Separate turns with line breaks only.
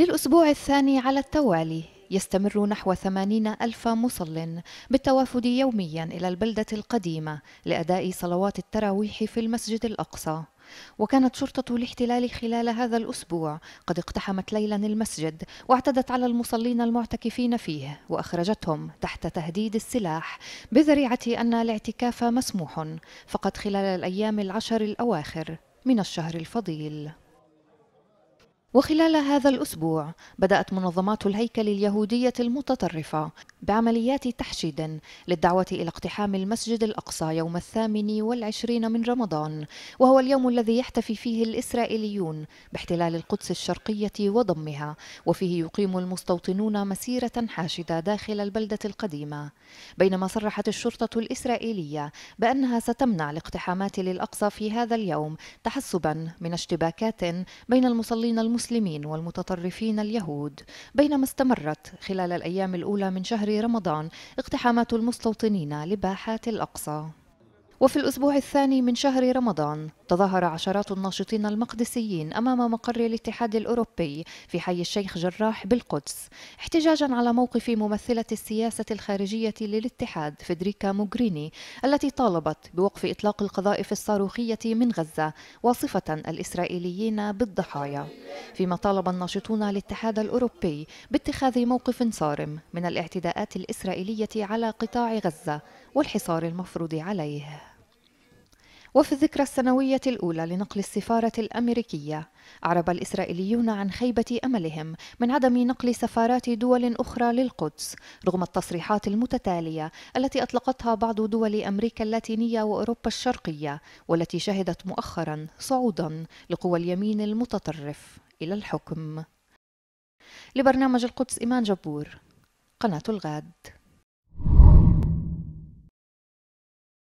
للأسبوع الثاني على التوالي يستمر نحو ثمانين ألف مصل بالتوافد يوميا إلى البلدة القديمة لأداء صلوات التراويح في المسجد الأقصى وكانت شرطة الاحتلال خلال هذا الأسبوع قد اقتحمت ليلا المسجد واعتدت على المصلين المعتكفين فيه وأخرجتهم تحت تهديد السلاح بذريعة أن الاعتكاف مسموح فقط خلال الأيام العشر الأواخر من الشهر الفضيل وخلال هذا الأسبوع بدأت منظمات الهيكل اليهودية المتطرفة بعمليات تحشيد للدعوة إلى اقتحام المسجد الأقصى يوم الثامن والعشرين من رمضان وهو اليوم الذي يحتفي فيه الإسرائيليون باحتلال القدس الشرقية وضمها وفيه يقيم المستوطنون مسيرة حاشدة داخل البلدة القديمة بينما صرحت الشرطة الإسرائيلية بأنها ستمنع الاقتحامات للأقصى في هذا اليوم تحسبا من اشتباكات بين المصلين المسلمين والمتطرفين اليهود بينما استمرت خلال الأيام الأولى من شهر رمضان اقتحامات المستوطنين لباحات الأقصى وفي الأسبوع الثاني من شهر رمضان تظاهر عشرات الناشطين المقدسيين أمام مقر الاتحاد الأوروبي في حي الشيخ جراح بالقدس احتجاجا على موقف ممثلة السياسة الخارجية للاتحاد فيدريكا موغريني التي طالبت بوقف إطلاق القذائف الصاروخية من غزة واصفة الإسرائيليين بالضحايا فيما طالب الناشطون الاتحاد الأوروبي باتخاذ موقف صارم من الاعتداءات الإسرائيلية على قطاع غزة والحصار المفروض عليه وفي الذكرى السنوية الأولى لنقل السفارة الأمريكية أعرب الإسرائيليون عن خيبة أملهم من عدم نقل سفارات دول أخرى للقدس رغم التصريحات المتتالية التي أطلقتها بعض دول أمريكا اللاتينية وأوروبا الشرقية والتي شهدت مؤخرا صعودا لقوى اليمين المتطرف إلى الحكم لبرنامج القدس إيمان جبور قناة الغاد